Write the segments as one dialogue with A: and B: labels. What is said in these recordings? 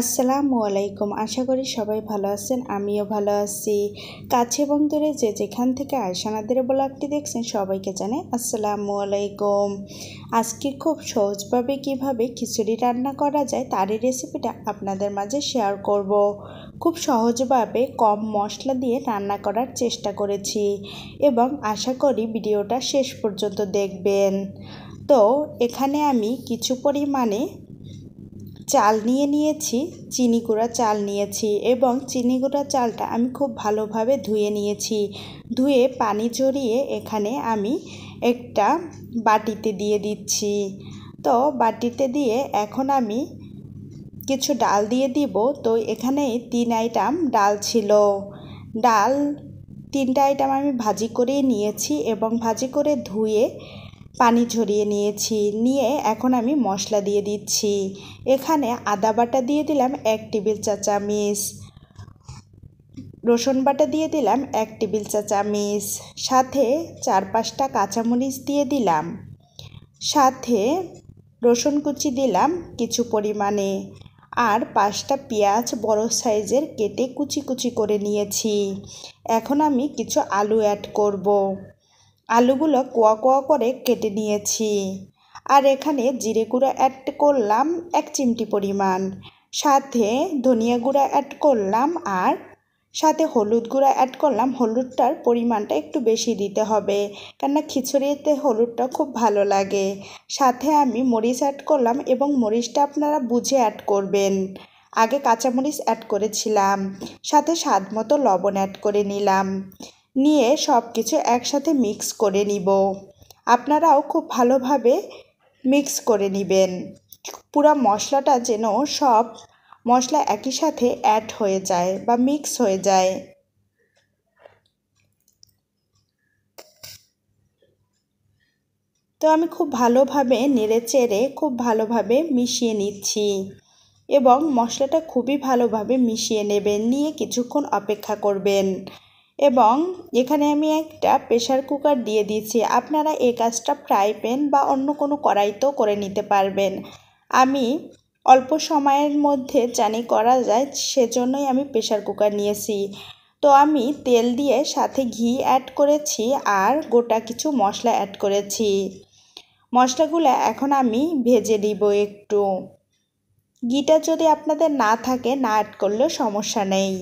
A: আসসালামু আলাইকুম আশা করি সবাই ভালো আছেন আমিও ভালো আছি কাছে বন্ধুরে যে যেখান থেকে আয়সানাদের ব্লগটি দেখছেন সবাইকে জানে আসসালামু আলাইকুম আজকে খুব সহজভাবে কিভাবে খিচুড়ি রান্না করা যায় তারই রেসিপিটা আপনাদের মাঝে শেয়ার করব খুব সহজভাবে কম মশলা দিয়ে রান্না করার চেষ্টা করেছি এবং আশা করি ভিডিওটা শেষ পর্যন্ত দেখবেন তো এখানে আমি কিছু পরিমাণে চাল নিয়ে নিয়েছি চিনি গুঁড়া চাল নিয়েছি এবং চিনি গুঁড়া চালটা আমি খুব ভালোভাবে ধুয়ে নিয়েছি ধুয়ে পানি ঝরিয়ে এখানে আমি একটা বাটিতে দিয়ে দিচ্ছি তো বাটিতে দিয়ে এখন আমি কিছু ডাল দিয়ে দিব তো এখানে তিন আইটাম ডাল ছিল ডাল তিনটা আইটাম আমি ভাজি করে নিয়েছি এবং ভাজি করে ধুয়ে পানি ঝরিয়ে নিয়েছি নিয়ে এখন আমি মশলা দিয়ে দিচ্ছি এখানে আদা বাটা দিয়ে দিলাম এক টেবিল চা চামিচ রসুন বাটা দিয়ে দিলাম এক টেবিল চা চামিচ সাথে চার পাঁচটা কাঁচামরিচ দিয়ে দিলাম সাথে রসুন কুচি দিলাম কিছু পরিমাণে আর পাঁচটা পেঁয়াজ বড় সাইজের কেটে কুচি কুচি করে নিয়েছি এখন আমি কিছু আলু অ্যাড করব। আলুগুলো কোয়া কোয়া করে কেটে নিয়েছি আর এখানে জিরে গুঁড়া অ্যাড করলাম এক চিমটি পরিমাণ সাথে ধনিয়া গুঁড়া অ্যাড করলাম আর সাথে হলুদ গুঁড়া অ্যাড করলাম হলুদটার পরিমাণটা একটু বেশি দিতে হবে কেননা খিচুড়িতে হলুদটা খুব ভালো লাগে সাথে আমি মরিচ অ্যাড করলাম এবং মরিচটা আপনারা বুঝে অ্যাড করবেন আগে কাঁচামরিচ অ্যাড করেছিলাম সাথে স্বাদ মতো লবণ অ্যাড করে নিলাম নিয়ে সব কিছু একসাথে মিক্স করে নিব আপনারাও খুব ভালোভাবে মিক্স করে নেবেন পুরো মশলাটা যেন সব মশলা একই সাথে অ্যাড হয়ে যায় বা মিক্স হয়ে যায় তো আমি খুব ভালোভাবে নেড়ে চেড়ে খুব ভালোভাবে মিশিয়ে নিচ্ছি এবং মশলাটা খুবই ভালোভাবে মিশিয়ে নেবেন নিয়ে কিছুক্ষণ অপেক্ষা করবেন এবং এখানে আমি একটা প্রেশার কুকার দিয়ে দিয়েছি আপনারা এই কাজটা ফ্রাই প্যান বা অন্য কোনো কড়াইতেও করে নিতে পারবেন আমি অল্প সময়ের মধ্যে চানি করা যায় সেজন্যই আমি প্রেশার কুকার নিয়েছি তো আমি তেল দিয়ে সাথে ঘি অ্যাড করেছি আর গোটা কিছু মশলা অ্যাড করেছি মশলাগুলো এখন আমি ভেজে দিব একটু ঘিটা যদি আপনাদের না থাকে না অ্যাড করলেও সমস্যা নেই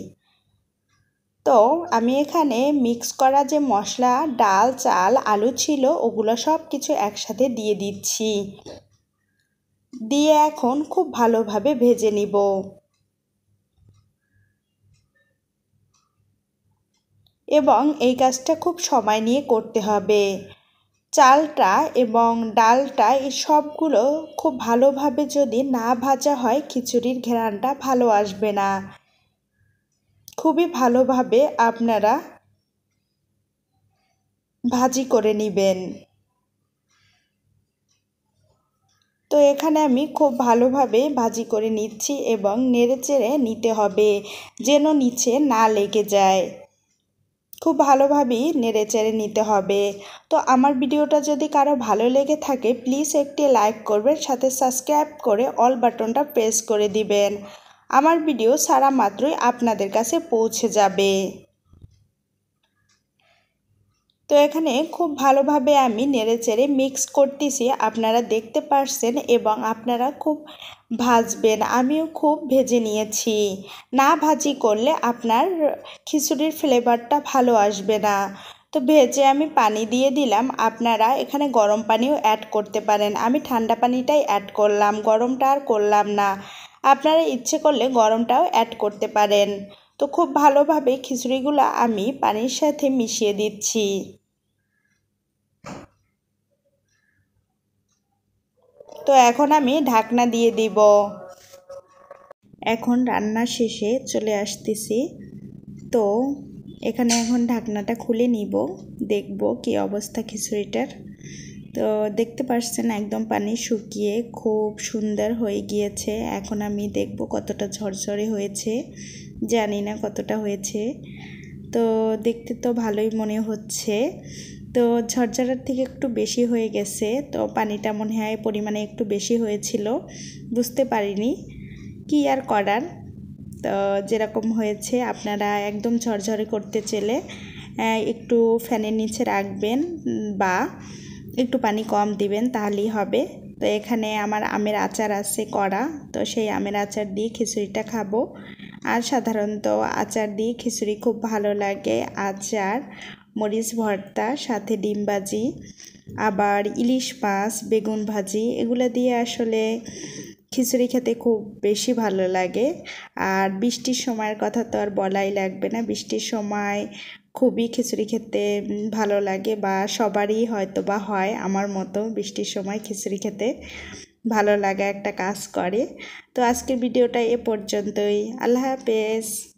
A: তো আমি এখানে মিক্স করা যে মশলা ডাল চাল আলু ছিল ওগুলো সব কিছু একসাথে দিয়ে দিচ্ছি দিয়ে এখন খুব ভালোভাবে ভেজে নিব এবং এই কাজটা খুব সময় নিয়ে করতে হবে চালটা এবং ডালটা এই সবগুলো খুব ভালোভাবে যদি না ভাজা হয় খিচুড়ির ঘেরানটা ভালো আসবে না খুবই ভালোভাবে আপনারা ভাজি করে নেবেন তো এখানে আমি খুব ভালোভাবে ভাজি করে নিচ্ছি এবং নেড়ে চেড়ে নিতে হবে যেন নিচে না লেগে যায় খুব ভালোভাবেই নেড়ে চেড়ে নিতে হবে তো আমার ভিডিওটা যদি কারো ভালো লেগে থাকে প্লিজ একটি লাইক করবেন সাথে সাবস্ক্রাইব করে অল বাটনটা প্রেস করে দিবেন আমার ভিডিও সারা মাত্রই আপনাদের কাছে পৌঁছে যাবে তো এখানে খুব ভালোভাবে আমি নেড়েচেড়ে মিক্স করতেছি আপনারা দেখতে পারছেন এবং আপনারা খুব ভাজবেন আমিও খুব ভেজে নিয়েছি না ভাজি করলে আপনার খিচুড়ির ফ্লেভারটা ভালো আসবে না তো ভেজে আমি পানি দিয়ে দিলাম আপনারা এখানে গরম পানিও অ্যাড করতে পারেন আমি ঠান্ডা পানিটাই অ্যাড করলাম গরমটা আর করলাম না আপনারা ইচ্ছে করলে গরমটাও অ্যাড করতে পারেন তো খুব ভালোভাবে খিচুড়িগুলো আমি পানির সাথে মিশিয়ে দিচ্ছি তো এখন আমি ঢাকনা দিয়ে দিব এখন রান্না শেষে চলে আসতেছি তো এখানে এখন ঢাকনাটা খুলে নিব দেখব কি অবস্থা খিচুড়িটার তো দেখতে পাচ্ছেন একদম পানি শুকিয়ে খুব সুন্দর হয়ে গিয়েছে এখন আমি দেখব কতটা ঝরঝরে হয়েছে জানি না কতটা হয়েছে তো দেখতে তো ভালোই মনে হচ্ছে তো ঝরঝরার থেকে একটু বেশি হয়ে গেছে তো পানিটা মনে হয় পরিমাণে একটু বেশি হয়েছিল বুঝতে পারিনি কি আর করার তো যেরকম হয়েছে আপনারা একদম ঝরঝরে করতে চেলে একটু ফ্যানের নিচে রাখবেন বা একটু পানি কম দিবেন তাহলেই হবে তো এখানে আমার আমের আচার আছে করা তো সেই আমের আচার দিয়ে খিচুড়িটা খাবো আর সাধারণত আচার দিয়ে খিচুড়ি খুব ভালো লাগে আচার মরিচ ভর্তা সাথে ডিম ভাজি আবার ইলিশ মাছ বেগুন ভাজি এগুলো দিয়ে আসলে খিচুড়ি খেতে খুব বেশি ভালো লাগে আর বৃষ্টির সময়ের কথা তো আর বলাই লাগবে না বৃষ্টির সময় খুবই খিচুড়ি খেতে ভালো লাগে বা সবারই হয়তো বা হয় আমার মতো বৃষ্টির সময় খিচুড়ি খেতে ভালো লাগা একটা কাজ করে তো আজকের ভিডিওটা এ পর্যন্তই আল্লাহ হাফেজ